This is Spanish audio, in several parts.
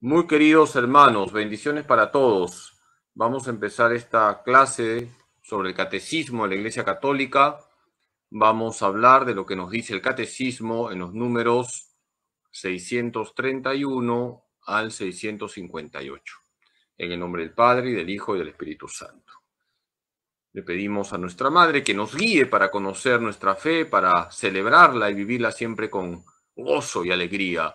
Muy queridos hermanos, bendiciones para todos. Vamos a empezar esta clase sobre el catecismo de la Iglesia Católica. Vamos a hablar de lo que nos dice el catecismo en los números 631 al 658. En el nombre del Padre, y del Hijo, y del Espíritu Santo. Le pedimos a nuestra Madre que nos guíe para conocer nuestra fe, para celebrarla y vivirla siempre con gozo y alegría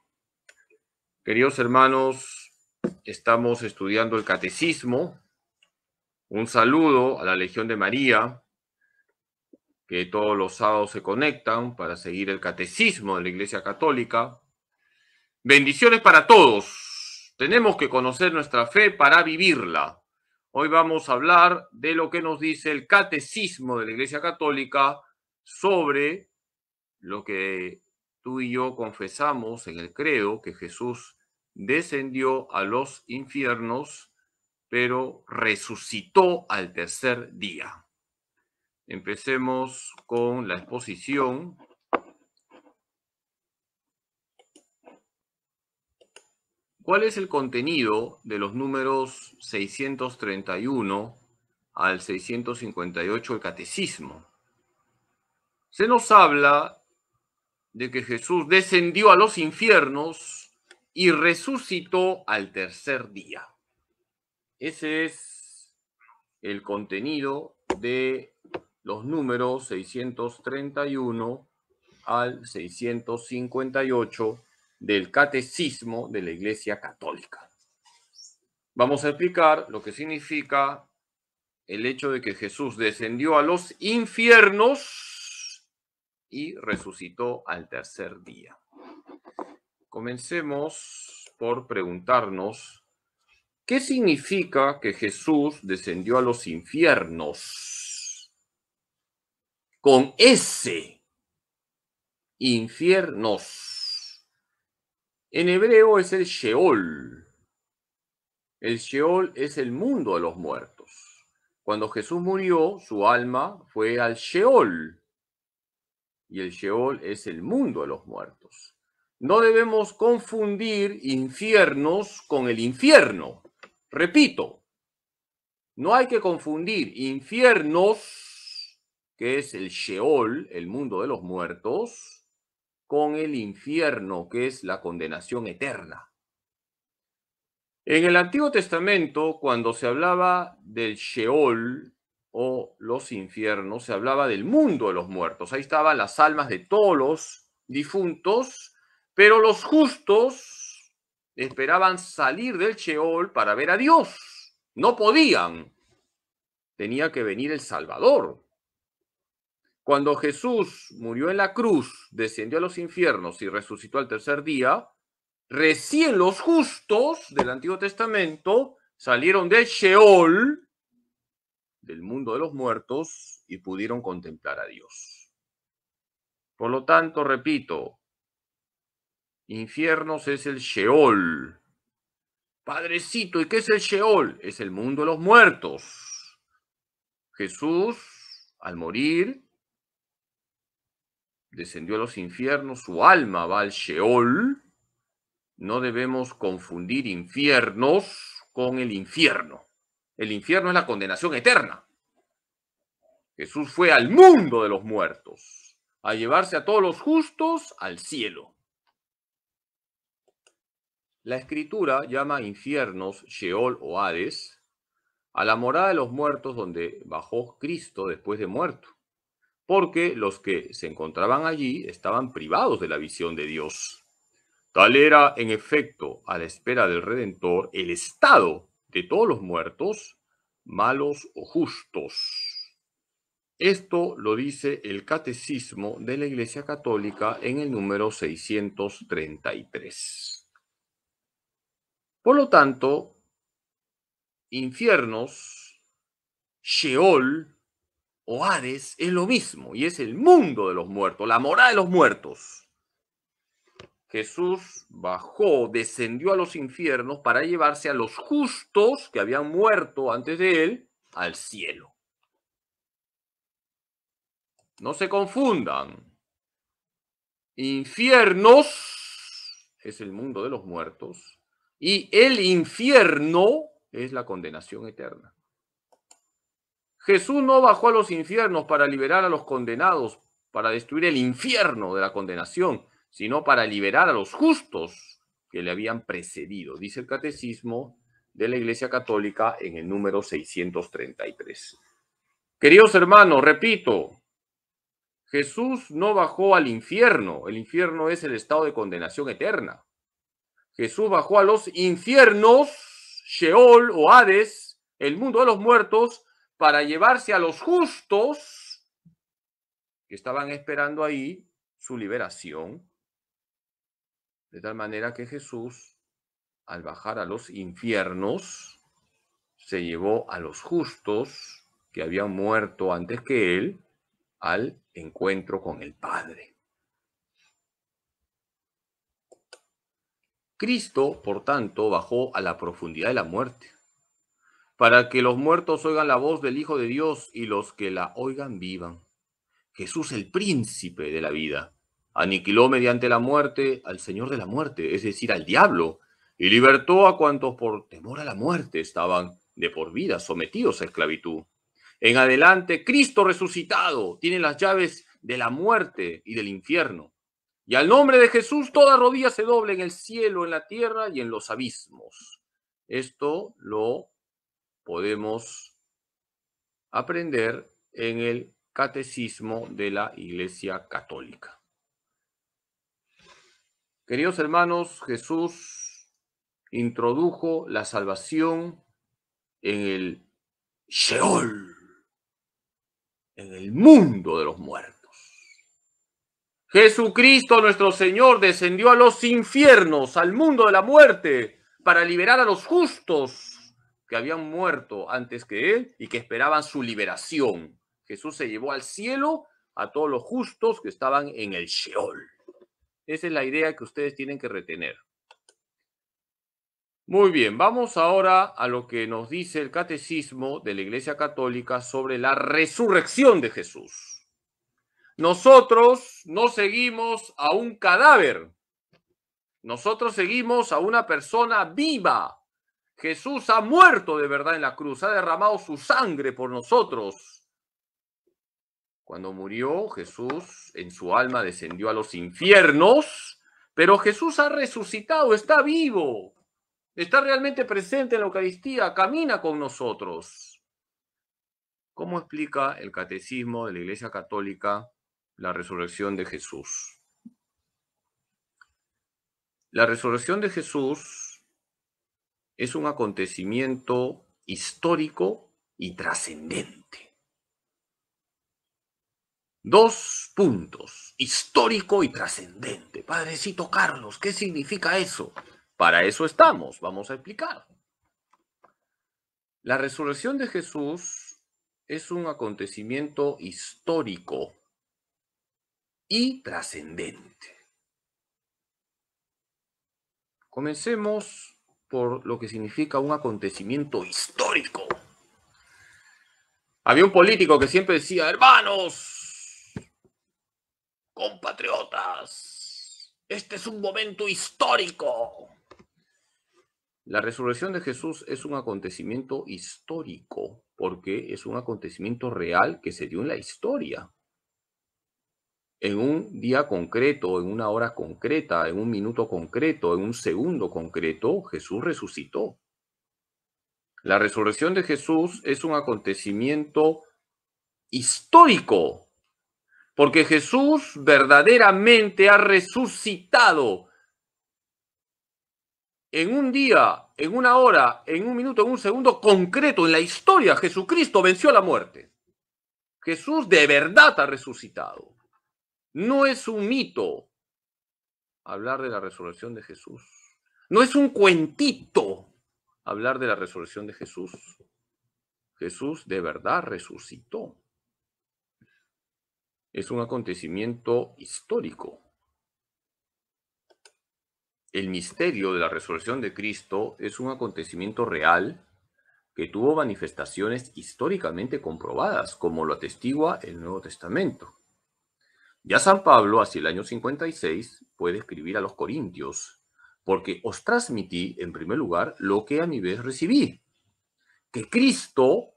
Queridos hermanos, estamos estudiando el catecismo. Un saludo a la Legión de María, que todos los sábados se conectan para seguir el catecismo de la Iglesia Católica. Bendiciones para todos. Tenemos que conocer nuestra fe para vivirla. Hoy vamos a hablar de lo que nos dice el catecismo de la Iglesia Católica sobre lo que tú y yo confesamos en el credo que Jesús descendió a los infiernos, pero resucitó al tercer día. Empecemos con la exposición. ¿Cuál es el contenido de los números 631 al 658 del Catecismo? Se nos habla de que Jesús descendió a los infiernos y resucitó al tercer día. Ese es el contenido de los números 631 al 658 del Catecismo de la Iglesia Católica. Vamos a explicar lo que significa el hecho de que Jesús descendió a los infiernos y resucitó al tercer día. Comencemos por preguntarnos, ¿qué significa que Jesús descendió a los infiernos? Con ese, infiernos. En hebreo es el Sheol. El Sheol es el mundo de los muertos. Cuando Jesús murió, su alma fue al Sheol. Y el Sheol es el mundo de los muertos. No debemos confundir infiernos con el infierno. Repito, no hay que confundir infiernos, que es el Sheol, el mundo de los muertos, con el infierno, que es la condenación eterna. En el Antiguo Testamento, cuando se hablaba del Sheol o los infiernos, se hablaba del mundo de los muertos. Ahí estaban las almas de todos los difuntos pero los justos esperaban salir del Sheol para ver a Dios. No podían. Tenía que venir el Salvador. Cuando Jesús murió en la cruz, descendió a los infiernos y resucitó al tercer día, recién los justos del Antiguo Testamento salieron del Sheol, del mundo de los muertos, y pudieron contemplar a Dios. Por lo tanto, repito, infiernos es el Sheol. Padrecito, ¿y qué es el Sheol? Es el mundo de los muertos. Jesús, al morir, descendió a los infiernos, su alma va al Sheol. No debemos confundir infiernos con el infierno. El infierno es la condenación eterna. Jesús fue al mundo de los muertos, a llevarse a todos los justos al cielo. La escritura llama infiernos, Sheol o Hades, a la morada de los muertos donde bajó Cristo después de muerto, porque los que se encontraban allí estaban privados de la visión de Dios. Tal era, en efecto, a la espera del Redentor, el estado de todos los muertos, malos o justos. Esto lo dice el Catecismo de la Iglesia Católica en el número 633. Por lo tanto, infiernos, Sheol o Hades es lo mismo y es el mundo de los muertos, la morada de los muertos. Jesús bajó, descendió a los infiernos para llevarse a los justos que habían muerto antes de él al cielo. No se confundan. Infiernos es el mundo de los muertos y el infierno es la condenación eterna. Jesús no bajó a los infiernos para liberar a los condenados, para destruir el infierno de la condenación, sino para liberar a los justos que le habían precedido, dice el catecismo de la Iglesia Católica en el número 633. Queridos hermanos, repito, Jesús no bajó al infierno, el infierno es el estado de condenación eterna. Jesús bajó a los infiernos, Sheol o Hades, el mundo de los muertos, para llevarse a los justos que estaban esperando ahí su liberación. De tal manera que Jesús, al bajar a los infiernos, se llevó a los justos que habían muerto antes que él al encuentro con el Padre. Cristo, por tanto, bajó a la profundidad de la muerte, para que los muertos oigan la voz del Hijo de Dios y los que la oigan vivan. Jesús, el príncipe de la vida, aniquiló mediante la muerte al Señor de la muerte, es decir, al diablo, y libertó a cuantos por temor a la muerte estaban de por vida sometidos a esclavitud. En adelante, Cristo resucitado tiene las llaves de la muerte y del infierno. Y al nombre de Jesús toda rodilla se doble en el cielo, en la tierra y en los abismos. Esto lo podemos aprender en el catecismo de la Iglesia Católica. Queridos hermanos, Jesús introdujo la salvación en el Sheol, en el mundo de los muertos. Jesucristo nuestro Señor descendió a los infiernos, al mundo de la muerte, para liberar a los justos que habían muerto antes que Él y que esperaban su liberación. Jesús se llevó al cielo a todos los justos que estaban en el Sheol. Esa es la idea que ustedes tienen que retener. Muy bien, vamos ahora a lo que nos dice el catecismo de la Iglesia Católica sobre la resurrección de Jesús. Nosotros no seguimos a un cadáver. Nosotros seguimos a una persona viva. Jesús ha muerto de verdad en la cruz, ha derramado su sangre por nosotros. Cuando murió Jesús, en su alma descendió a los infiernos, pero Jesús ha resucitado, está vivo, está realmente presente en la Eucaristía, camina con nosotros. ¿Cómo explica el catecismo de la Iglesia Católica la resurrección de Jesús. La resurrección de Jesús es un acontecimiento histórico y trascendente. Dos puntos, histórico y trascendente. Padrecito Carlos, ¿qué significa eso? Para eso estamos, vamos a explicar. La resurrección de Jesús es un acontecimiento histórico y trascendente. Comencemos por lo que significa un acontecimiento histórico. Había un político que siempre decía, hermanos, compatriotas, este es un momento histórico. La resurrección de Jesús es un acontecimiento histórico, porque es un acontecimiento real que se dio en la historia en un día concreto, en una hora concreta, en un minuto concreto, en un segundo concreto, Jesús resucitó. La resurrección de Jesús es un acontecimiento histórico, porque Jesús verdaderamente ha resucitado en un día, en una hora, en un minuto, en un segundo concreto en la historia. Jesucristo venció la muerte. Jesús de verdad ha resucitado. No es un mito hablar de la resurrección de Jesús. No es un cuentito hablar de la resurrección de Jesús. Jesús de verdad resucitó. Es un acontecimiento histórico. El misterio de la resurrección de Cristo es un acontecimiento real que tuvo manifestaciones históricamente comprobadas, como lo atestigua el Nuevo Testamento. Ya San Pablo, hacia el año 56, puede escribir a los corintios, porque os transmití, en primer lugar, lo que a mi vez recibí, que Cristo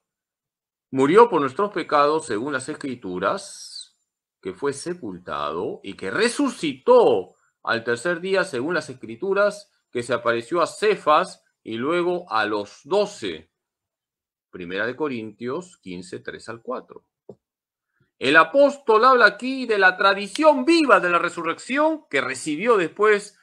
murió por nuestros pecados según las escrituras, que fue sepultado y que resucitó al tercer día según las escrituras, que se apareció a Cefas y luego a los doce. Primera de Corintios 15, 3 al 4. El apóstol habla aquí de la tradición viva de la resurrección que recibió después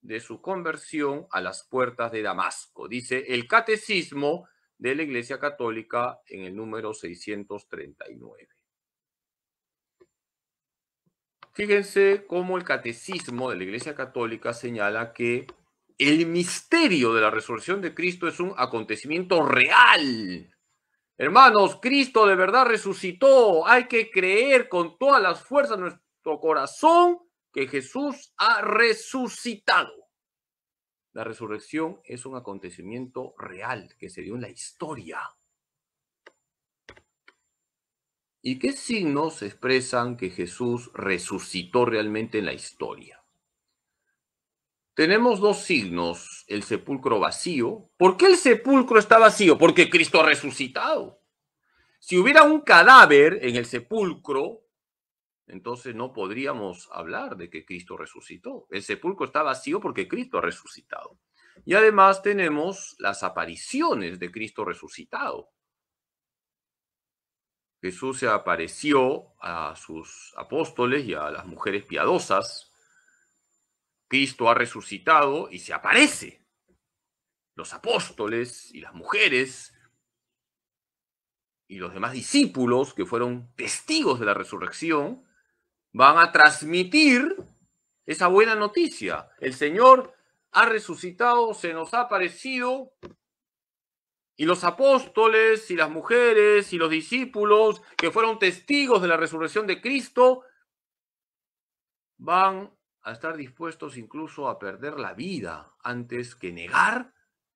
de su conversión a las puertas de Damasco. Dice el catecismo de la Iglesia Católica en el número 639. Fíjense cómo el catecismo de la Iglesia Católica señala que el misterio de la resurrección de Cristo es un acontecimiento real Hermanos, Cristo de verdad resucitó. Hay que creer con todas las fuerzas de nuestro corazón que Jesús ha resucitado. La resurrección es un acontecimiento real que se dio en la historia. ¿Y qué signos expresan que Jesús resucitó realmente en la historia? Tenemos dos signos, el sepulcro vacío. ¿Por qué el sepulcro está vacío? Porque Cristo ha resucitado. Si hubiera un cadáver en el sepulcro, entonces no podríamos hablar de que Cristo resucitó. El sepulcro está vacío porque Cristo ha resucitado. Y además tenemos las apariciones de Cristo resucitado. Jesús se apareció a sus apóstoles y a las mujeres piadosas Cristo ha resucitado y se aparece. Los apóstoles y las mujeres y los demás discípulos que fueron testigos de la resurrección van a transmitir esa buena noticia. El Señor ha resucitado, se nos ha aparecido y los apóstoles y las mujeres y los discípulos que fueron testigos de la resurrección de Cristo van a estar dispuestos incluso a perder la vida antes que negar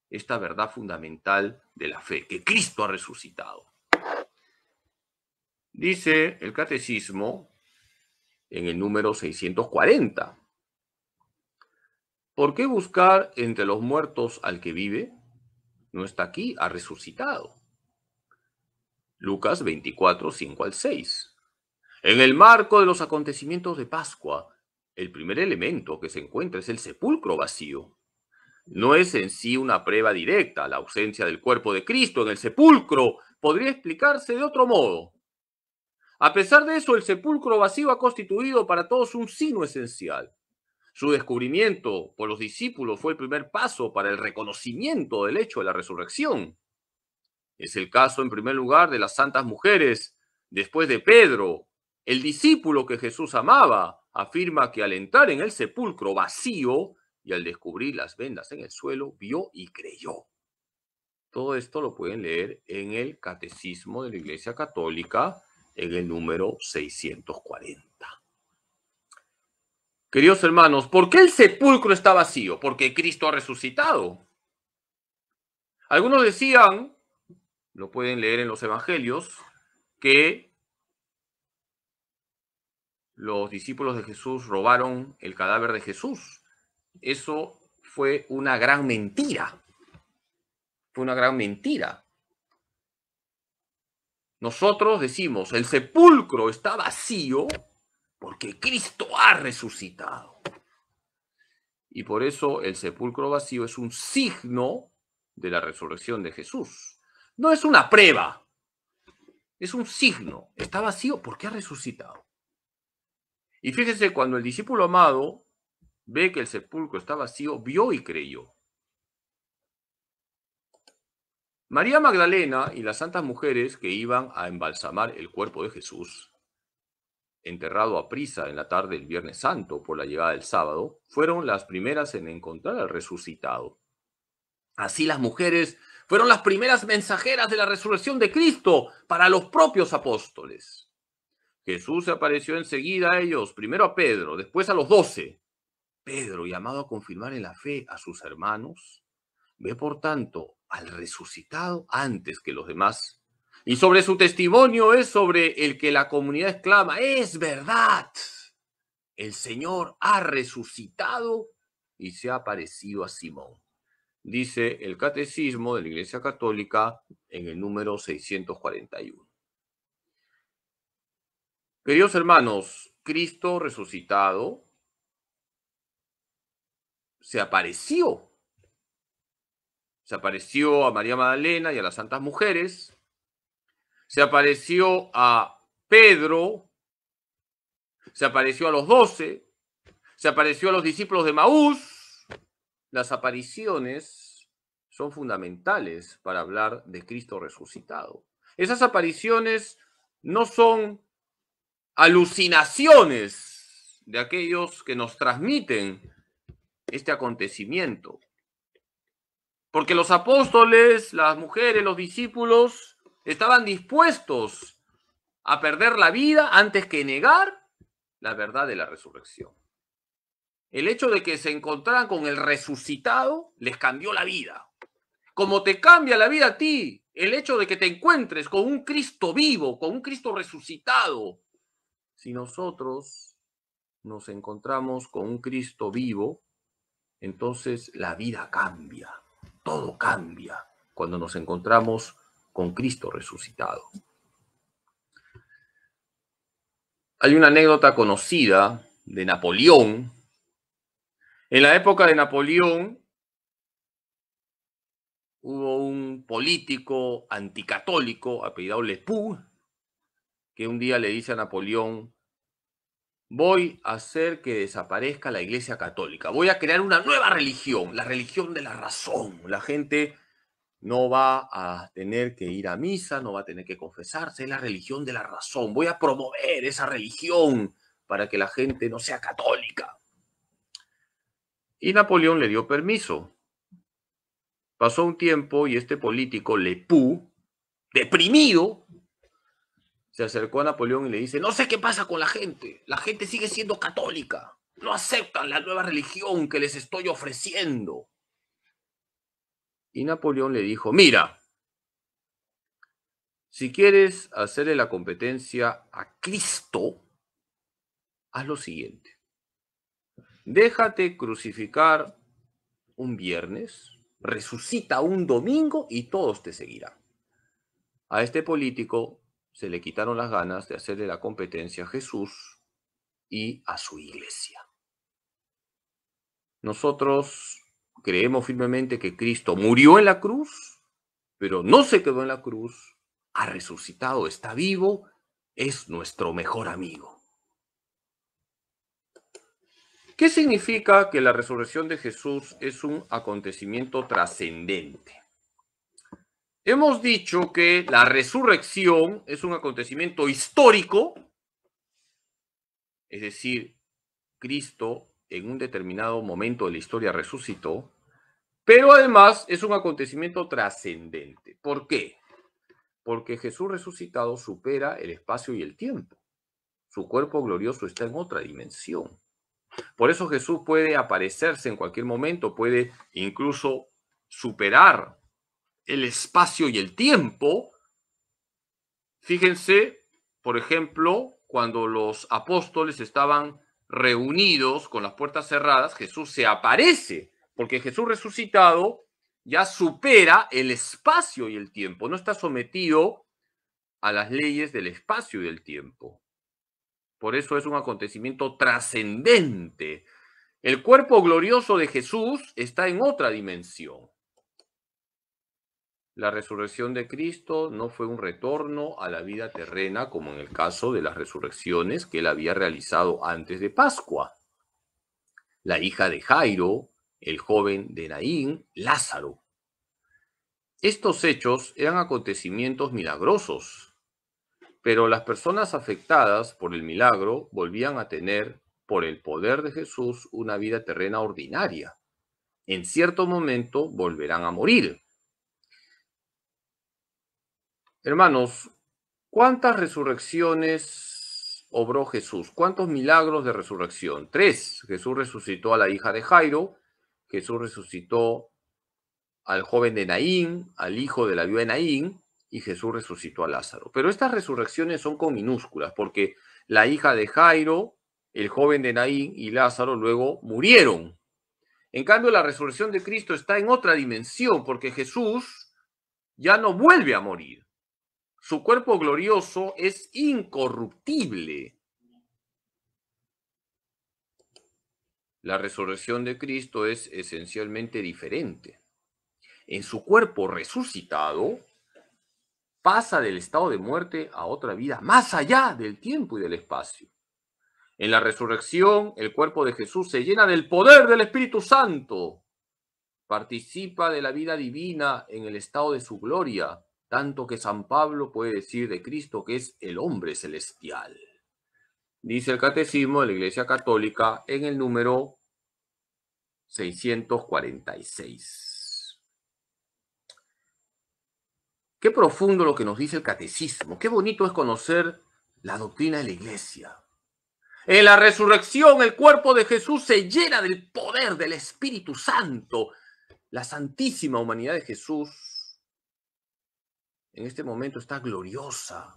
esta verdad fundamental de la fe, que Cristo ha resucitado. Dice el catecismo en el número 640. ¿Por qué buscar entre los muertos al que vive? No está aquí, ha resucitado. Lucas 24, 5 al 6. En el marco de los acontecimientos de Pascua, el primer elemento que se encuentra es el sepulcro vacío. No es en sí una prueba directa la ausencia del cuerpo de Cristo en el sepulcro. Podría explicarse de otro modo. A pesar de eso, el sepulcro vacío ha constituido para todos un signo esencial. Su descubrimiento por los discípulos fue el primer paso para el reconocimiento del hecho de la resurrección. Es el caso, en primer lugar, de las santas mujeres, después de Pedro, el discípulo que Jesús amaba, afirma que al entrar en el sepulcro vacío y al descubrir las vendas en el suelo, vio y creyó. Todo esto lo pueden leer en el Catecismo de la Iglesia Católica en el número 640. Queridos hermanos, ¿por qué el sepulcro está vacío? Porque Cristo ha resucitado. Algunos decían, lo pueden leer en los Evangelios, que los discípulos de Jesús robaron el cadáver de Jesús. Eso fue una gran mentira. Fue una gran mentira. Nosotros decimos, el sepulcro está vacío porque Cristo ha resucitado. Y por eso el sepulcro vacío es un signo de la resurrección de Jesús. No es una prueba, es un signo. Está vacío porque ha resucitado. Y fíjese, cuando el discípulo amado ve que el sepulcro está vacío, vio y creyó. María Magdalena y las santas mujeres que iban a embalsamar el cuerpo de Jesús, enterrado a prisa en la tarde del Viernes Santo por la llegada del sábado, fueron las primeras en encontrar al resucitado. Así las mujeres fueron las primeras mensajeras de la resurrección de Cristo para los propios apóstoles. Jesús se apareció enseguida a ellos, primero a Pedro, después a los doce. Pedro, llamado a confirmar en la fe a sus hermanos, ve por tanto al resucitado antes que los demás. Y sobre su testimonio es sobre el que la comunidad exclama, es verdad, el Señor ha resucitado y se ha aparecido a Simón. Dice el Catecismo de la Iglesia Católica en el número 641. Queridos hermanos, Cristo resucitado se apareció. Se apareció a María Magdalena y a las santas mujeres. Se apareció a Pedro. Se apareció a los doce. Se apareció a los discípulos de Maús. Las apariciones son fundamentales para hablar de Cristo resucitado. Esas apariciones no son alucinaciones de aquellos que nos transmiten este acontecimiento. Porque los apóstoles, las mujeres, los discípulos estaban dispuestos a perder la vida antes que negar la verdad de la resurrección. El hecho de que se encontraran con el resucitado les cambió la vida. Como te cambia la vida a ti el hecho de que te encuentres con un Cristo vivo, con un Cristo resucitado, si nosotros nos encontramos con un Cristo vivo, entonces la vida cambia, todo cambia cuando nos encontramos con Cristo resucitado. Hay una anécdota conocida de Napoleón. En la época de Napoleón hubo un político anticatólico apellidado Lepú que un día le dice a Napoleón, voy a hacer que desaparezca la Iglesia Católica, voy a crear una nueva religión, la religión de la razón. La gente no va a tener que ir a misa, no va a tener que confesarse, es la religión de la razón. Voy a promover esa religión para que la gente no sea católica. Y Napoleón le dio permiso. Pasó un tiempo y este político, le Lepú, deprimido, se acercó a Napoleón y le dice, no sé qué pasa con la gente, la gente sigue siendo católica, no aceptan la nueva religión que les estoy ofreciendo. Y Napoleón le dijo, mira, si quieres hacerle la competencia a Cristo, haz lo siguiente. Déjate crucificar un viernes, resucita un domingo y todos te seguirán. A este político se le quitaron las ganas de hacerle la competencia a Jesús y a su iglesia. Nosotros creemos firmemente que Cristo murió en la cruz, pero no se quedó en la cruz, ha resucitado, está vivo, es nuestro mejor amigo. ¿Qué significa que la resurrección de Jesús es un acontecimiento trascendente? Hemos dicho que la resurrección es un acontecimiento histórico, es decir, Cristo en un determinado momento de la historia resucitó, pero además es un acontecimiento trascendente. ¿Por qué? Porque Jesús resucitado supera el espacio y el tiempo. Su cuerpo glorioso está en otra dimensión. Por eso Jesús puede aparecerse en cualquier momento, puede incluso superar el espacio y el tiempo. Fíjense, por ejemplo, cuando los apóstoles estaban reunidos con las puertas cerradas, Jesús se aparece, porque Jesús resucitado ya supera el espacio y el tiempo, no está sometido a las leyes del espacio y del tiempo. Por eso es un acontecimiento trascendente. El cuerpo glorioso de Jesús está en otra dimensión la resurrección de Cristo no fue un retorno a la vida terrena, como en el caso de las resurrecciones que él había realizado antes de Pascua. La hija de Jairo, el joven de Naín, Lázaro. Estos hechos eran acontecimientos milagrosos, pero las personas afectadas por el milagro volvían a tener, por el poder de Jesús, una vida terrena ordinaria. En cierto momento volverán a morir Hermanos, ¿cuántas resurrecciones obró Jesús? ¿Cuántos milagros de resurrección? Tres. Jesús resucitó a la hija de Jairo, Jesús resucitó al joven de Naín, al hijo de la viuda de Naín, y Jesús resucitó a Lázaro. Pero estas resurrecciones son con minúsculas, porque la hija de Jairo, el joven de Naín y Lázaro luego murieron. En cambio, la resurrección de Cristo está en otra dimensión, porque Jesús ya no vuelve a morir su cuerpo glorioso es incorruptible. La resurrección de Cristo es esencialmente diferente. En su cuerpo resucitado pasa del estado de muerte a otra vida, más allá del tiempo y del espacio. En la resurrección, el cuerpo de Jesús se llena del poder del Espíritu Santo. Participa de la vida divina en el estado de su gloria tanto que San Pablo puede decir de Cristo que es el hombre celestial. Dice el Catecismo de la Iglesia Católica en el número 646. Qué profundo lo que nos dice el Catecismo. Qué bonito es conocer la doctrina de la Iglesia. En la resurrección el cuerpo de Jesús se llena del poder del Espíritu Santo. La santísima humanidad de Jesús en este momento está gloriosa,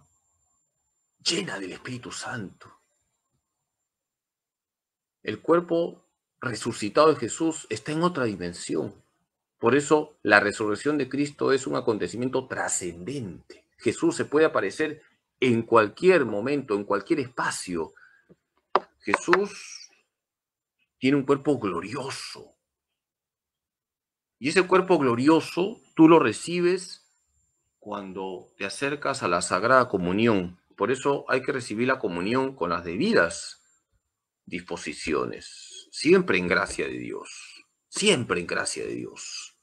llena del Espíritu Santo. El cuerpo resucitado de Jesús está en otra dimensión. Por eso la resurrección de Cristo es un acontecimiento trascendente. Jesús se puede aparecer en cualquier momento, en cualquier espacio. Jesús tiene un cuerpo glorioso. Y ese cuerpo glorioso tú lo recibes cuando te acercas a la Sagrada Comunión. Por eso hay que recibir la comunión con las debidas disposiciones, siempre en gracia de Dios, siempre en gracia de Dios.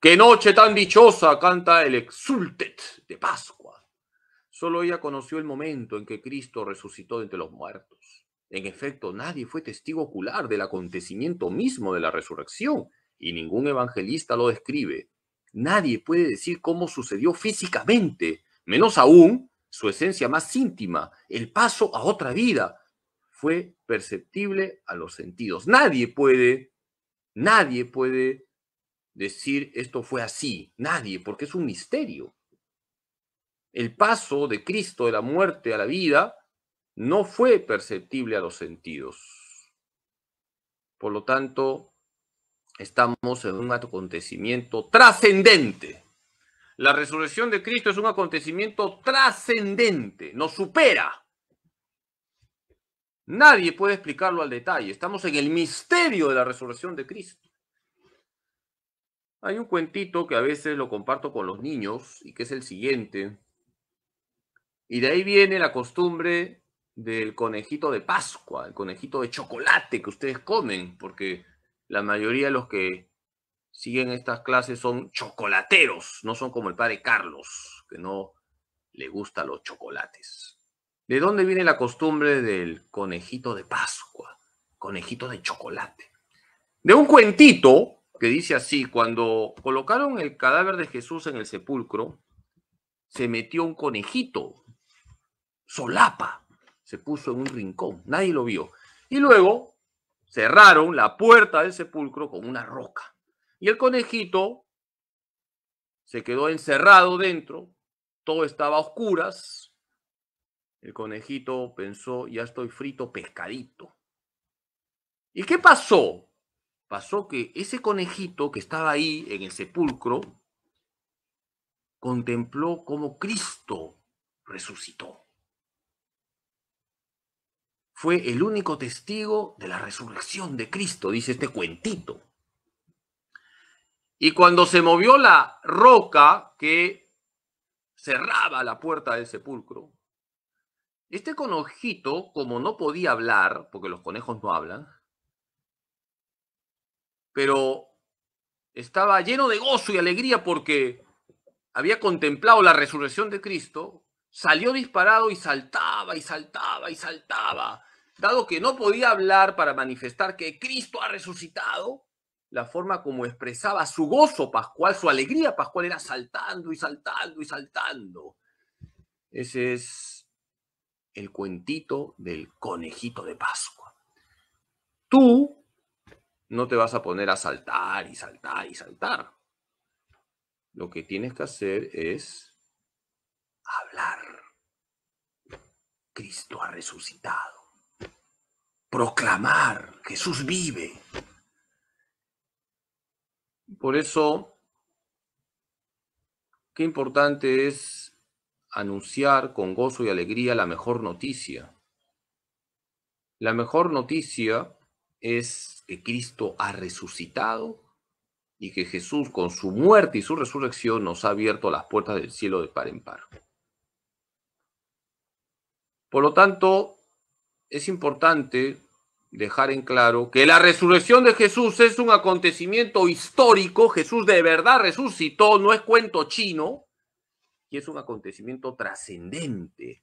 Qué noche tan dichosa, canta el exultet de Pascua. Solo ella conoció el momento en que Cristo resucitó entre los muertos. En efecto, nadie fue testigo ocular del acontecimiento mismo de la resurrección y ningún evangelista lo describe. Nadie puede decir cómo sucedió físicamente, menos aún su esencia más íntima, el paso a otra vida, fue perceptible a los sentidos. Nadie puede, nadie puede decir esto fue así, nadie, porque es un misterio. El paso de Cristo de la muerte a la vida no fue perceptible a los sentidos. Por lo tanto, Estamos en un acontecimiento trascendente. La resurrección de Cristo es un acontecimiento trascendente, nos supera. Nadie puede explicarlo al detalle. Estamos en el misterio de la resurrección de Cristo. Hay un cuentito que a veces lo comparto con los niños y que es el siguiente. Y de ahí viene la costumbre del conejito de Pascua, el conejito de chocolate que ustedes comen, porque la mayoría de los que siguen estas clases son chocolateros, no son como el padre Carlos, que no le gusta los chocolates. ¿De dónde viene la costumbre del conejito de Pascua? Conejito de chocolate. De un cuentito que dice así, cuando colocaron el cadáver de Jesús en el sepulcro, se metió un conejito, solapa, se puso en un rincón, nadie lo vio. Y luego cerraron la puerta del sepulcro con una roca. Y el conejito se quedó encerrado dentro, todo estaba a oscuras. El conejito pensó, ya estoy frito pescadito. ¿Y qué pasó? Pasó que ese conejito que estaba ahí en el sepulcro contempló cómo Cristo resucitó fue el único testigo de la resurrección de Cristo, dice este cuentito. Y cuando se movió la roca que cerraba la puerta del sepulcro, este conojito, como no podía hablar, porque los conejos no hablan, pero estaba lleno de gozo y alegría porque había contemplado la resurrección de Cristo, salió disparado y saltaba y saltaba y saltaba. Dado que no podía hablar para manifestar que Cristo ha resucitado, la forma como expresaba su gozo pascual, su alegría pascual era saltando y saltando y saltando. Ese es el cuentito del conejito de Pascua. Tú no te vas a poner a saltar y saltar y saltar. Lo que tienes que hacer es hablar. Cristo ha resucitado. Proclamar, Jesús vive. Por eso, qué importante es anunciar con gozo y alegría la mejor noticia. La mejor noticia es que Cristo ha resucitado y que Jesús con su muerte y su resurrección nos ha abierto las puertas del cielo de par en par. Por lo tanto, es importante dejar en claro que la resurrección de Jesús es un acontecimiento histórico, Jesús de verdad resucitó, no es cuento chino, y es un acontecimiento trascendente,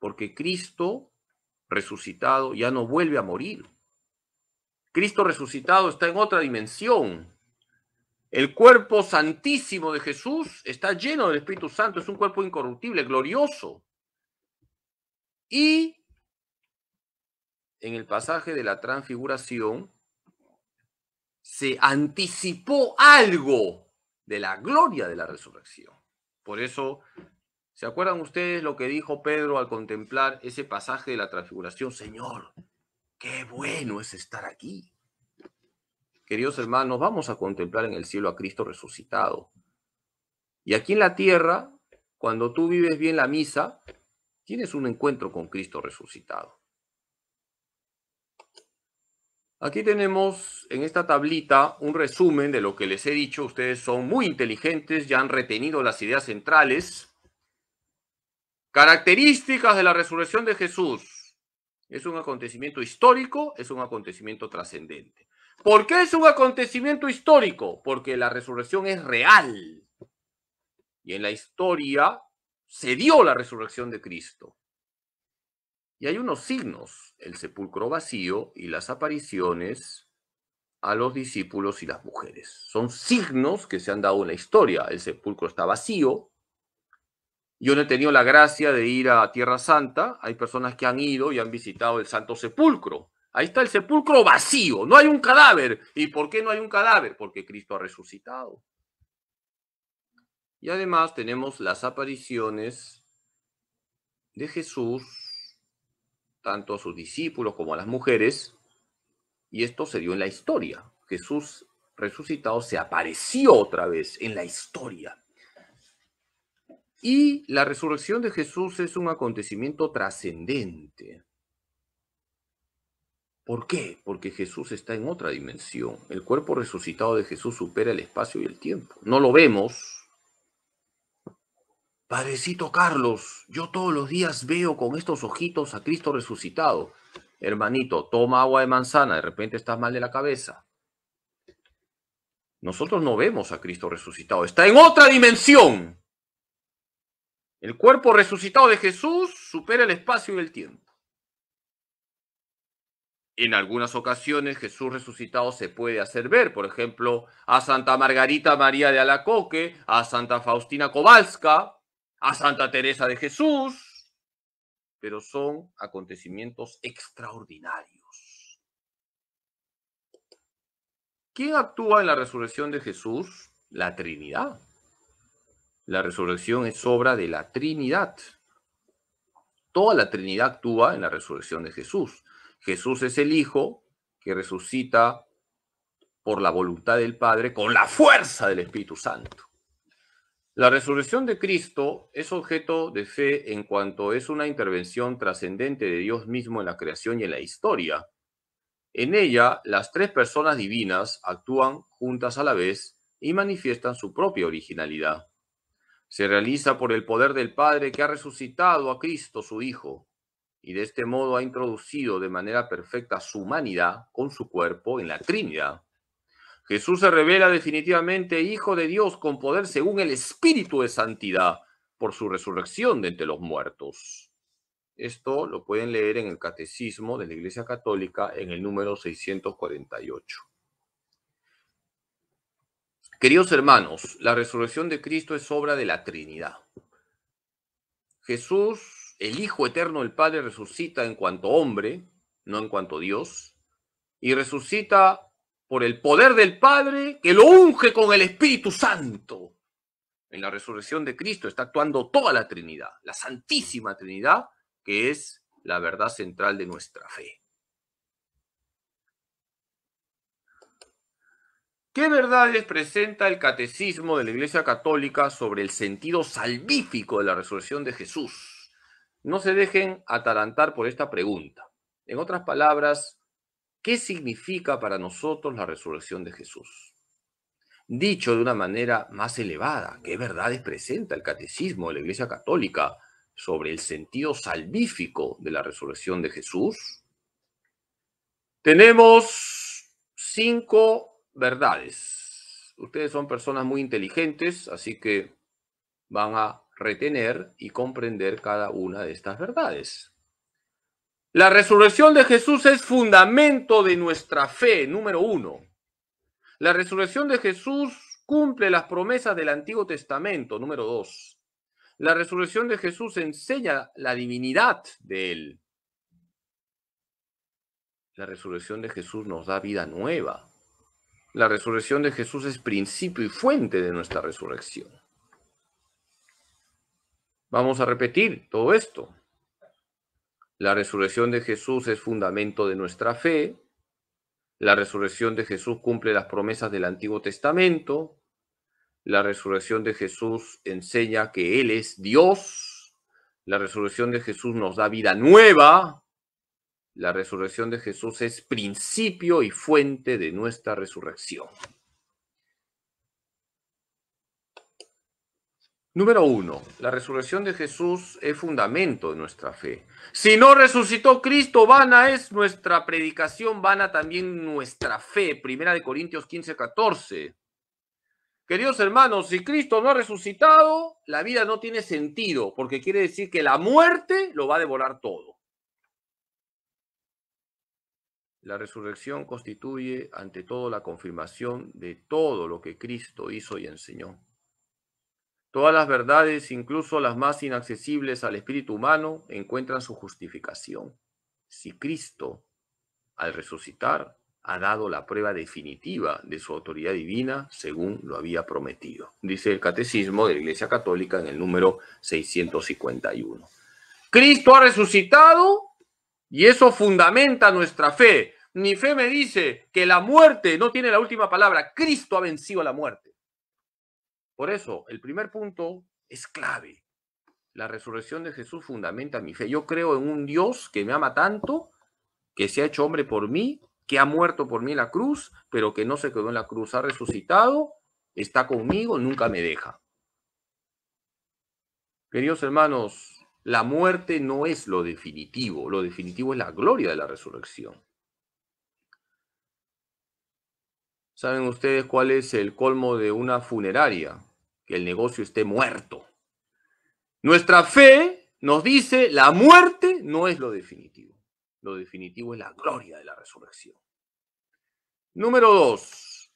porque Cristo resucitado ya no vuelve a morir. Cristo resucitado está en otra dimensión. El cuerpo santísimo de Jesús está lleno del Espíritu Santo, es un cuerpo incorruptible, glorioso. Y en el pasaje de la transfiguración se anticipó algo de la gloria de la resurrección. Por eso, ¿se acuerdan ustedes lo que dijo Pedro al contemplar ese pasaje de la transfiguración? Señor, qué bueno es estar aquí. Queridos hermanos, vamos a contemplar en el cielo a Cristo resucitado. Y aquí en la tierra, cuando tú vives bien la misa, Tienes un encuentro con Cristo resucitado. Aquí tenemos en esta tablita un resumen de lo que les he dicho. Ustedes son muy inteligentes, ya han retenido las ideas centrales. Características de la resurrección de Jesús. Es un acontecimiento histórico, es un acontecimiento trascendente. ¿Por qué es un acontecimiento histórico? Porque la resurrección es real. Y en la historia se dio la resurrección de Cristo. Y hay unos signos, el sepulcro vacío y las apariciones a los discípulos y las mujeres. Son signos que se han dado en la historia. El sepulcro está vacío. Yo no he tenido la gracia de ir a Tierra Santa. Hay personas que han ido y han visitado el Santo Sepulcro. Ahí está el sepulcro vacío. No hay un cadáver. ¿Y por qué no hay un cadáver? Porque Cristo ha resucitado. Y además tenemos las apariciones de Jesús, tanto a sus discípulos como a las mujeres, y esto se dio en la historia. Jesús resucitado se apareció otra vez en la historia. Y la resurrección de Jesús es un acontecimiento trascendente. ¿Por qué? Porque Jesús está en otra dimensión. El cuerpo resucitado de Jesús supera el espacio y el tiempo. No lo vemos, Padrecito Carlos, yo todos los días veo con estos ojitos a Cristo resucitado. Hermanito, toma agua de manzana, de repente estás mal de la cabeza. Nosotros no vemos a Cristo resucitado, está en otra dimensión. El cuerpo resucitado de Jesús supera el espacio y el tiempo. En algunas ocasiones Jesús resucitado se puede hacer ver, por ejemplo, a Santa Margarita María de Alacoque, a Santa Faustina Kowalska, a Santa Teresa de Jesús, pero son acontecimientos extraordinarios. ¿Quién actúa en la resurrección de Jesús? La Trinidad. La resurrección es obra de la Trinidad. Toda la Trinidad actúa en la resurrección de Jesús. Jesús es el Hijo que resucita por la voluntad del Padre con la fuerza del Espíritu Santo. La resurrección de Cristo es objeto de fe en cuanto es una intervención trascendente de Dios mismo en la creación y en la historia. En ella, las tres personas divinas actúan juntas a la vez y manifiestan su propia originalidad. Se realiza por el poder del Padre que ha resucitado a Cristo su Hijo, y de este modo ha introducido de manera perfecta su humanidad con su cuerpo en la Trinidad. Jesús se revela definitivamente Hijo de Dios con poder según el Espíritu de Santidad por su resurrección de entre los muertos. Esto lo pueden leer en el Catecismo de la Iglesia Católica en el número 648. Queridos hermanos, la resurrección de Cristo es obra de la Trinidad. Jesús, el Hijo Eterno del Padre, resucita en cuanto hombre, no en cuanto Dios, y resucita por el poder del Padre que lo unge con el Espíritu Santo. En la resurrección de Cristo está actuando toda la Trinidad, la Santísima Trinidad, que es la verdad central de nuestra fe. ¿Qué verdades presenta el catecismo de la Iglesia Católica sobre el sentido salvífico de la resurrección de Jesús? No se dejen atalantar por esta pregunta. En otras palabras, ¿Qué significa para nosotros la resurrección de Jesús? Dicho de una manera más elevada, ¿qué verdades presenta el catecismo de la Iglesia Católica sobre el sentido salvífico de la resurrección de Jesús? Tenemos cinco verdades. Ustedes son personas muy inteligentes, así que van a retener y comprender cada una de estas verdades. La resurrección de Jesús es fundamento de nuestra fe, número uno. La resurrección de Jesús cumple las promesas del Antiguo Testamento, número dos. La resurrección de Jesús enseña la divinidad de Él. La resurrección de Jesús nos da vida nueva. La resurrección de Jesús es principio y fuente de nuestra resurrección. Vamos a repetir todo esto. La resurrección de Jesús es fundamento de nuestra fe. La resurrección de Jesús cumple las promesas del Antiguo Testamento. La resurrección de Jesús enseña que Él es Dios. La resurrección de Jesús nos da vida nueva. La resurrección de Jesús es principio y fuente de nuestra resurrección. Número uno, la resurrección de Jesús es fundamento de nuestra fe. Si no resucitó Cristo, vana es nuestra predicación, vana también nuestra fe. Primera de Corintios 15, 14. Queridos hermanos, si Cristo no ha resucitado, la vida no tiene sentido, porque quiere decir que la muerte lo va a devorar todo. La resurrección constituye ante todo la confirmación de todo lo que Cristo hizo y enseñó. Todas las verdades, incluso las más inaccesibles al espíritu humano, encuentran su justificación. Si Cristo, al resucitar, ha dado la prueba definitiva de su autoridad divina según lo había prometido, dice el Catecismo de la Iglesia Católica en el número 651. Cristo ha resucitado y eso fundamenta nuestra fe. Mi fe me dice que la muerte no tiene la última palabra. Cristo ha vencido a la muerte. Por eso, el primer punto es clave. La resurrección de Jesús fundamenta mi fe. Yo creo en un Dios que me ama tanto, que se ha hecho hombre por mí, que ha muerto por mí en la cruz, pero que no se quedó en la cruz, ha resucitado, está conmigo, nunca me deja. Queridos hermanos, la muerte no es lo definitivo, lo definitivo es la gloria de la resurrección. ¿Saben ustedes cuál es el colmo de una funeraria? Que el negocio esté muerto. Nuestra fe nos dice la muerte no es lo definitivo. Lo definitivo es la gloria de la resurrección. Número dos,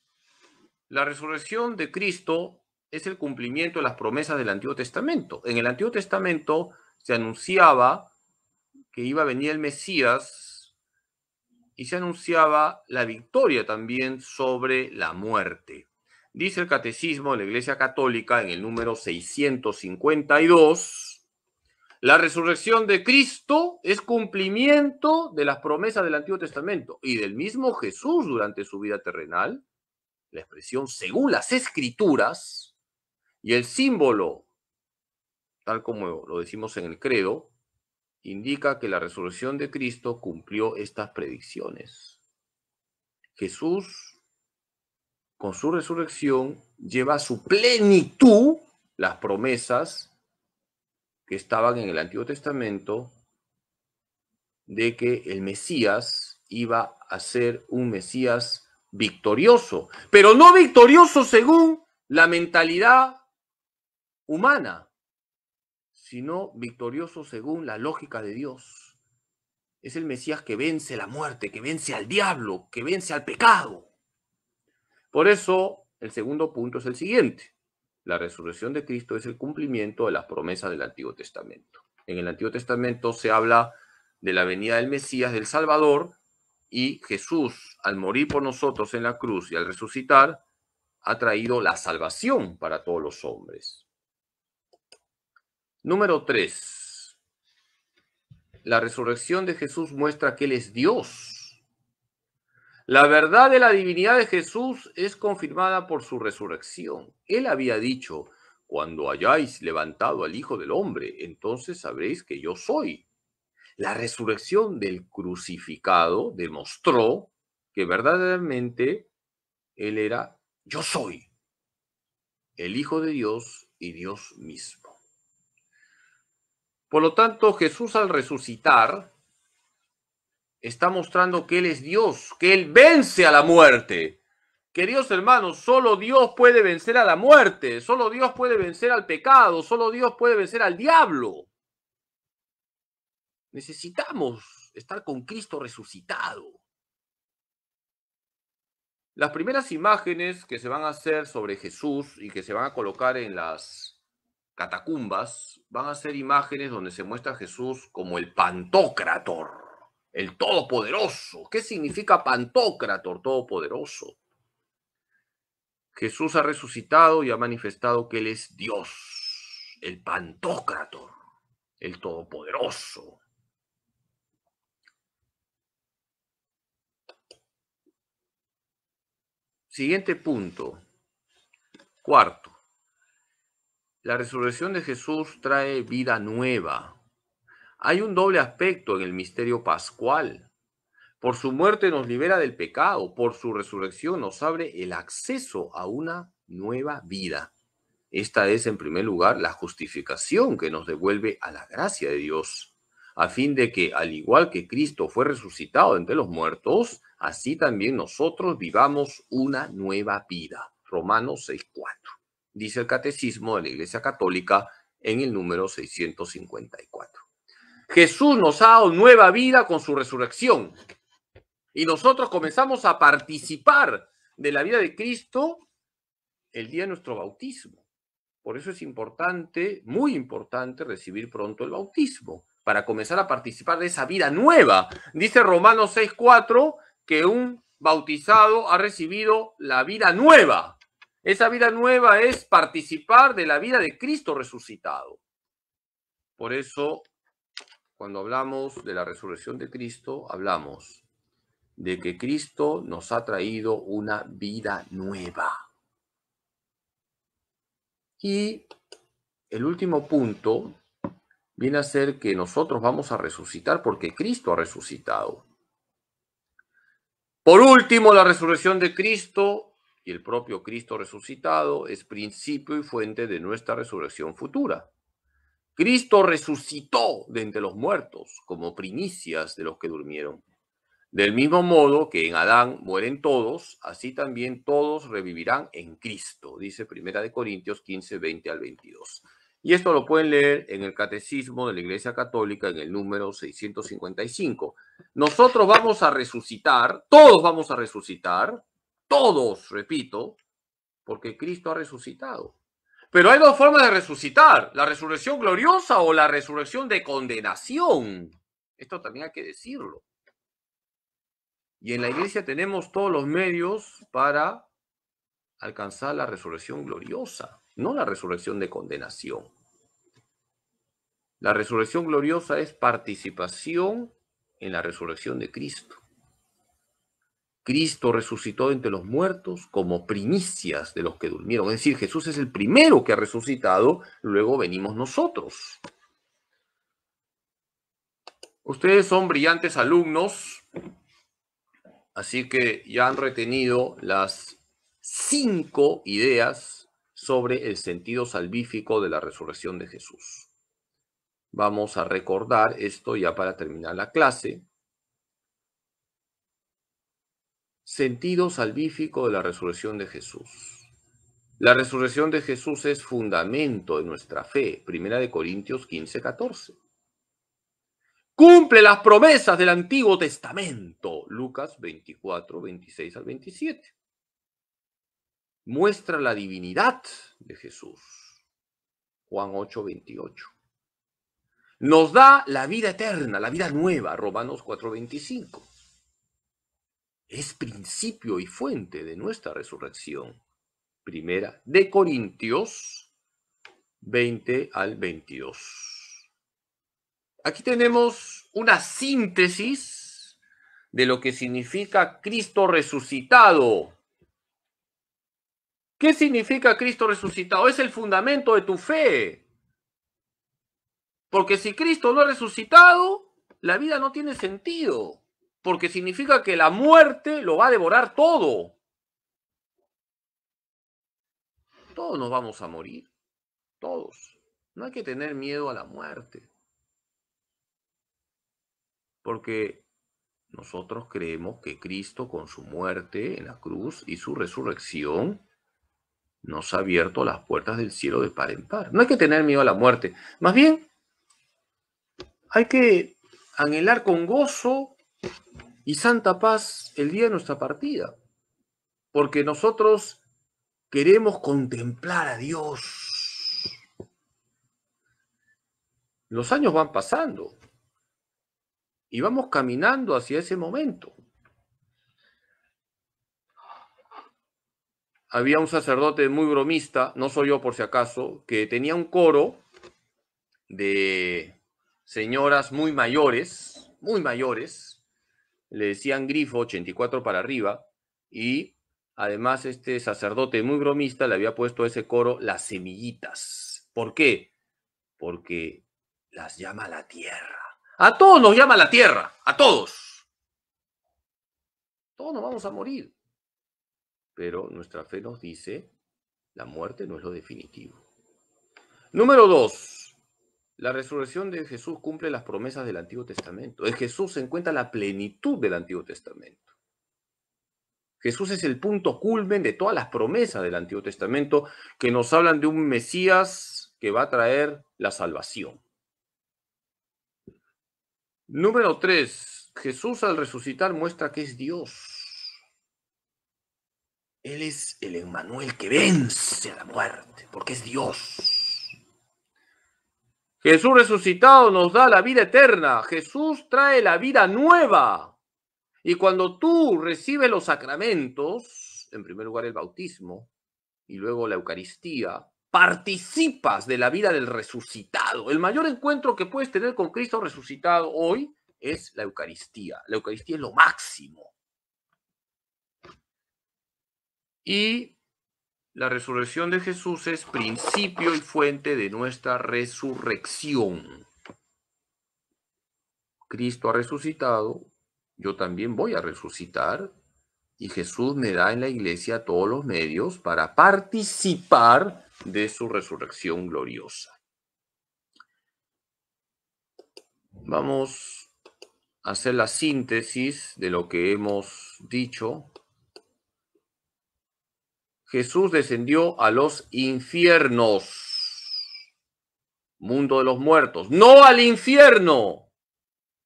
la resurrección de Cristo es el cumplimiento de las promesas del Antiguo Testamento. En el Antiguo Testamento se anunciaba que iba a venir el Mesías y se anunciaba la victoria también sobre la muerte. Dice el Catecismo de la Iglesia Católica en el número 652, la resurrección de Cristo es cumplimiento de las promesas del Antiguo Testamento y del mismo Jesús durante su vida terrenal, la expresión según las escrituras y el símbolo, tal como lo decimos en el credo, indica que la resurrección de Cristo cumplió estas predicciones. Jesús, con su resurrección, lleva a su plenitud las promesas que estaban en el Antiguo Testamento de que el Mesías iba a ser un Mesías victorioso, pero no victorioso según la mentalidad humana, sino victorioso según la lógica de Dios. Es el Mesías que vence la muerte, que vence al diablo, que vence al pecado. Por eso, el segundo punto es el siguiente. La resurrección de Cristo es el cumplimiento de las promesas del Antiguo Testamento. En el Antiguo Testamento se habla de la venida del Mesías, del Salvador, y Jesús, al morir por nosotros en la cruz y al resucitar, ha traído la salvación para todos los hombres. Número 3. La resurrección de Jesús muestra que Él es Dios. La verdad de la divinidad de Jesús es confirmada por su resurrección. Él había dicho, cuando hayáis levantado al Hijo del Hombre, entonces sabréis que yo soy. La resurrección del crucificado demostró que verdaderamente Él era yo soy, el Hijo de Dios y Dios mismo. Por lo tanto, Jesús al resucitar está mostrando que Él es Dios, que Él vence a la muerte. Queridos hermanos, solo Dios puede vencer a la muerte, solo Dios puede vencer al pecado, solo Dios puede vencer al diablo. Necesitamos estar con Cristo resucitado. Las primeras imágenes que se van a hacer sobre Jesús y que se van a colocar en las catacumbas van a ser imágenes donde se muestra Jesús como el Pantócrator, el Todopoderoso. ¿Qué significa Pantócrator, Todopoderoso? Jesús ha resucitado y ha manifestado que Él es Dios, el Pantócrator, el Todopoderoso. Siguiente punto. Cuarto la resurrección de Jesús trae vida nueva. Hay un doble aspecto en el misterio pascual. Por su muerte nos libera del pecado, por su resurrección nos abre el acceso a una nueva vida. Esta es, en primer lugar, la justificación que nos devuelve a la gracia de Dios, a fin de que, al igual que Cristo fue resucitado entre los muertos, así también nosotros vivamos una nueva vida. Romanos 6.4 dice el Catecismo de la Iglesia Católica en el número 654. Jesús nos ha dado nueva vida con su resurrección y nosotros comenzamos a participar de la vida de Cristo el día de nuestro bautismo. Por eso es importante, muy importante, recibir pronto el bautismo para comenzar a participar de esa vida nueva. Dice Romanos 6.4 que un bautizado ha recibido la vida nueva. Esa vida nueva es participar de la vida de Cristo resucitado. Por eso, cuando hablamos de la resurrección de Cristo, hablamos de que Cristo nos ha traído una vida nueva. Y el último punto viene a ser que nosotros vamos a resucitar porque Cristo ha resucitado. Por último, la resurrección de Cristo y el propio Cristo resucitado es principio y fuente de nuestra resurrección futura. Cristo resucitó de entre los muertos como primicias de los que durmieron. Del mismo modo que en Adán mueren todos, así también todos revivirán en Cristo, dice Primera de Corintios 15, 20 al 22. Y esto lo pueden leer en el Catecismo de la Iglesia Católica en el número 655. Nosotros vamos a resucitar, todos vamos a resucitar, todos, repito, porque Cristo ha resucitado. Pero hay dos formas de resucitar, la resurrección gloriosa o la resurrección de condenación. Esto también hay que decirlo. Y en la iglesia tenemos todos los medios para alcanzar la resurrección gloriosa, no la resurrección de condenación. La resurrección gloriosa es participación en la resurrección de Cristo. Cristo resucitó entre los muertos como primicias de los que durmieron. Es decir, Jesús es el primero que ha resucitado, luego venimos nosotros. Ustedes son brillantes alumnos, así que ya han retenido las cinco ideas sobre el sentido salvífico de la resurrección de Jesús. Vamos a recordar esto ya para terminar la clase. sentido salvífico de la resurrección de Jesús. La resurrección de Jesús es fundamento de nuestra fe, primera de Corintios 15, 14. Cumple las promesas del Antiguo Testamento, Lucas 24, 26 al 27. Muestra la divinidad de Jesús, Juan 8, 28. Nos da la vida eterna, la vida nueva, Romanos 4, 25 es principio y fuente de nuestra resurrección. Primera de Corintios 20 al 22. Aquí tenemos una síntesis de lo que significa Cristo resucitado. ¿Qué significa Cristo resucitado? Es el fundamento de tu fe. Porque si Cristo no ha resucitado, la vida no tiene sentido porque significa que la muerte lo va a devorar todo. Todos nos vamos a morir, todos. No hay que tener miedo a la muerte, porque nosotros creemos que Cristo con su muerte en la cruz y su resurrección nos ha abierto las puertas del cielo de par en par. No hay que tener miedo a la muerte, más bien hay que anhelar con gozo y santa paz el día de nuestra partida, porque nosotros queremos contemplar a Dios. Los años van pasando y vamos caminando hacia ese momento. Había un sacerdote muy bromista, no soy yo por si acaso, que tenía un coro de señoras muy mayores, muy mayores, le decían Grifo, 84 para arriba, y además este sacerdote muy bromista le había puesto a ese coro las semillitas. ¿Por qué? Porque las llama la tierra. A todos nos llama la tierra, a todos. Todos nos vamos a morir. Pero nuestra fe nos dice, la muerte no es lo definitivo. Número dos, la resurrección de Jesús cumple las promesas del Antiguo Testamento. En Jesús se encuentra la plenitud del Antiguo Testamento. Jesús es el punto culmen de todas las promesas del Antiguo Testamento que nos hablan de un Mesías que va a traer la salvación. Número tres. Jesús al resucitar muestra que es Dios. Él es el Emmanuel que vence a la muerte, porque es Dios. Jesús resucitado nos da la vida eterna. Jesús trae la vida nueva. Y cuando tú recibes los sacramentos, en primer lugar el bautismo y luego la Eucaristía, participas de la vida del resucitado. El mayor encuentro que puedes tener con Cristo resucitado hoy es la Eucaristía. La Eucaristía es lo máximo. Y la resurrección de Jesús es principio y fuente de nuestra resurrección. Cristo ha resucitado, yo también voy a resucitar y Jesús me da en la iglesia todos los medios para participar de su resurrección gloriosa. Vamos a hacer la síntesis de lo que hemos dicho Jesús descendió a los infiernos, mundo de los muertos, no al infierno.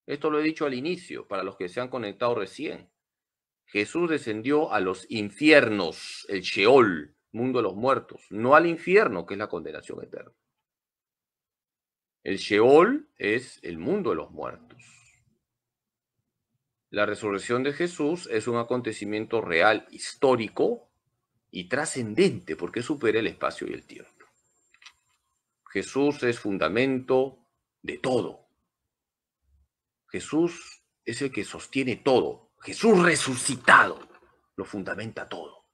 Esto lo he dicho al inicio, para los que se han conectado recién. Jesús descendió a los infiernos, el Sheol, mundo de los muertos, no al infierno, que es la condenación eterna. El Sheol es el mundo de los muertos. La resurrección de Jesús es un acontecimiento real, histórico, y trascendente porque supera el espacio y el tiempo. Jesús es fundamento de todo. Jesús es el que sostiene todo. Jesús resucitado lo fundamenta todo.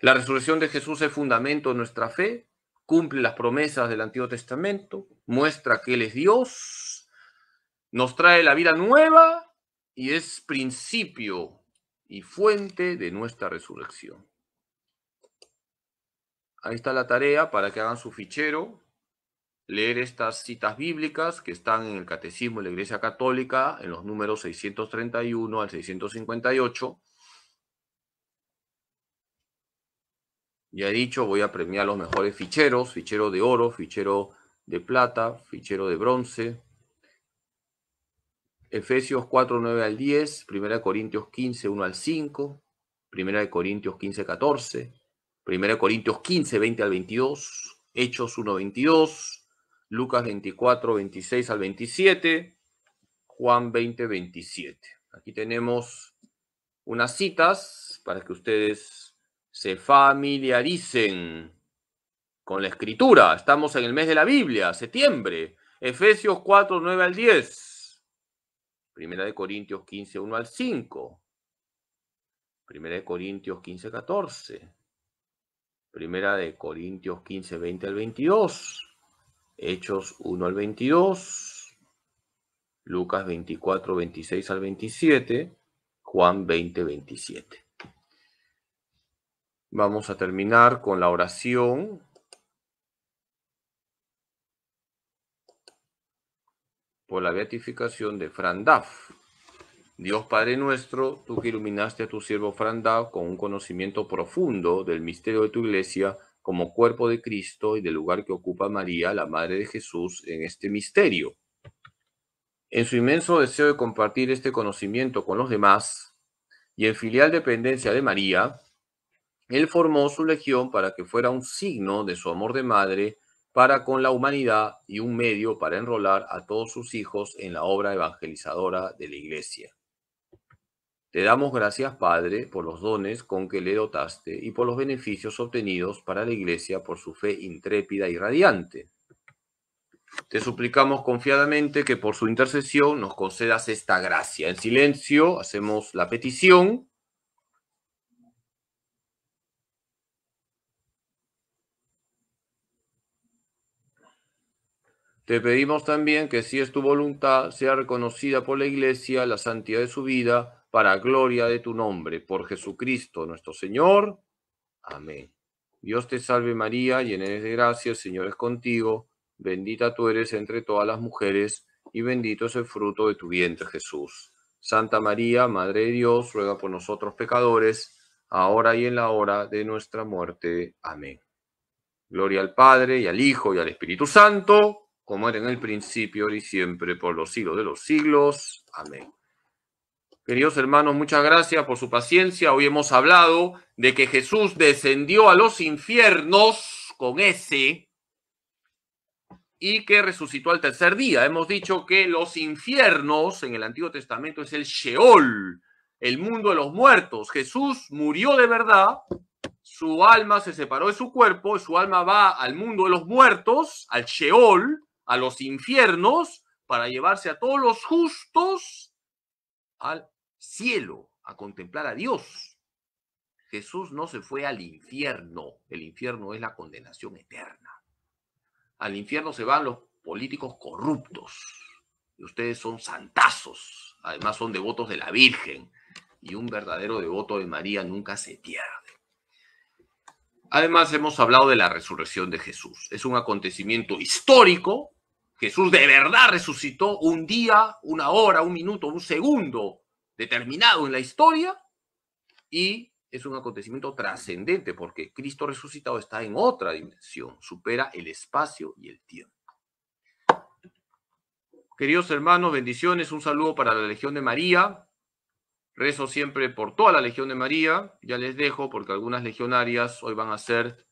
La resurrección de Jesús es fundamento de nuestra fe, cumple las promesas del Antiguo Testamento, muestra que Él es Dios, nos trae la vida nueva y es principio y fuente de nuestra resurrección ahí está la tarea para que hagan su fichero, leer estas citas bíblicas que están en el Catecismo de la Iglesia Católica, en los números 631 al 658. Ya he dicho, voy a premiar los mejores ficheros, fichero de oro, fichero de plata, fichero de bronce. Efesios 4, 9 al 10, 1 Corintios 15, 1 al 5, 1 Corintios 15, 14, de Corintios 15, 20 al 22, Hechos 1, 22, Lucas 24, 26 al 27, Juan 20, 27. Aquí tenemos unas citas para que ustedes se familiaricen con la escritura. Estamos en el mes de la Biblia, septiembre. Efesios 4, 9 al 10. Primera de Corintios 15, 1 al 5. Primera de Corintios 15, 14. Primera de Corintios 15, 20 al 22. Hechos 1 al 22. Lucas 24, 26 al 27. Juan 20, 27. Vamos a terminar con la oración. por la beatificación de Fran Duff. Dios Padre nuestro, tú que iluminaste a tu siervo Frandao con un conocimiento profundo del misterio de tu iglesia como cuerpo de Cristo y del lugar que ocupa María, la Madre de Jesús, en este misterio. En su inmenso deseo de compartir este conocimiento con los demás y en filial dependencia de María, él formó su legión para que fuera un signo de su amor de madre para con la humanidad y un medio para enrolar a todos sus hijos en la obra evangelizadora de la Iglesia. Te damos gracias, Padre, por los dones con que le dotaste y por los beneficios obtenidos para la Iglesia por su fe intrépida y radiante. Te suplicamos confiadamente que por su intercesión nos concedas esta gracia. En silencio hacemos la petición. Te pedimos también que si es tu voluntad, sea reconocida por la Iglesia la santidad de su vida para gloria de tu nombre, por Jesucristo nuestro Señor. Amén. Dios te salve María, llena eres de gracia, el Señor es contigo, bendita tú eres entre todas las mujeres, y bendito es el fruto de tu vientre Jesús. Santa María, Madre de Dios, ruega por nosotros pecadores, ahora y en la hora de nuestra muerte. Amén. Gloria al Padre, y al Hijo, y al Espíritu Santo, como era en el principio, y siempre, por los siglos de los siglos. Amén. Queridos hermanos, muchas gracias por su paciencia. Hoy hemos hablado de que Jesús descendió a los infiernos con ese. y que resucitó al tercer día. Hemos dicho que los infiernos en el Antiguo Testamento es el Sheol, el mundo de los muertos. Jesús murió de verdad, su alma se separó de su cuerpo, su alma va al mundo de los muertos, al Sheol, a los infiernos, para llevarse a todos los justos al cielo a contemplar a Dios. Jesús no se fue al infierno. El infierno es la condenación eterna. Al infierno se van los políticos corruptos. Y ustedes son santazos. Además son devotos de la Virgen. Y un verdadero devoto de María nunca se pierde. Además hemos hablado de la resurrección de Jesús. Es un acontecimiento histórico. Jesús de verdad resucitó un día, una hora, un minuto, un segundo determinado en la historia y es un acontecimiento trascendente porque Cristo resucitado está en otra dimensión, supera el espacio y el tiempo. Queridos hermanos, bendiciones, un saludo para la Legión de María. Rezo siempre por toda la Legión de María. Ya les dejo porque algunas legionarias hoy van a ser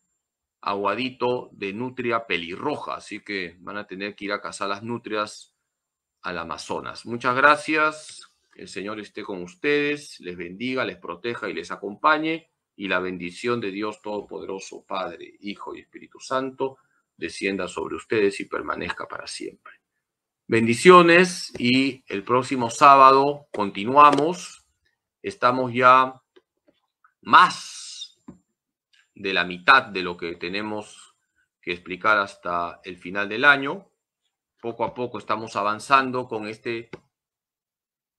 aguadito de nutria pelirroja, así que van a tener que ir a cazar las nutrias al Amazonas. Muchas gracias. El Señor esté con ustedes, les bendiga, les proteja y les acompañe. Y la bendición de Dios Todopoderoso, Padre, Hijo y Espíritu Santo, descienda sobre ustedes y permanezca para siempre. Bendiciones y el próximo sábado continuamos. Estamos ya más de la mitad de lo que tenemos que explicar hasta el final del año. Poco a poco estamos avanzando con este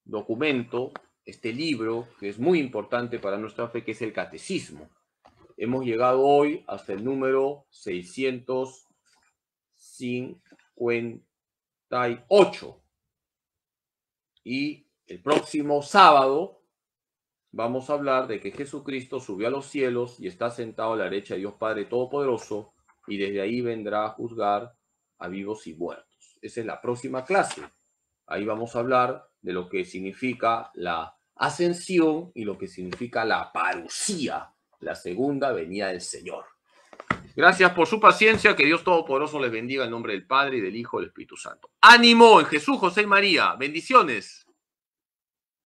documento, este libro, que es muy importante para nuestra fe, que es el Catecismo. Hemos llegado hoy hasta el número 658. Y el próximo sábado vamos a hablar de que Jesucristo subió a los cielos y está sentado a la derecha de Dios Padre Todopoderoso y desde ahí vendrá a juzgar a vivos y muertos. Esa es la próxima clase. Ahí vamos a hablar de lo que significa la ascensión y lo que significa la parucía, la segunda venida del Señor. Gracias por su paciencia, que Dios Todopoderoso les bendiga en nombre del Padre y del Hijo y del Espíritu Santo. Ánimo en Jesús, José y María. Bendiciones.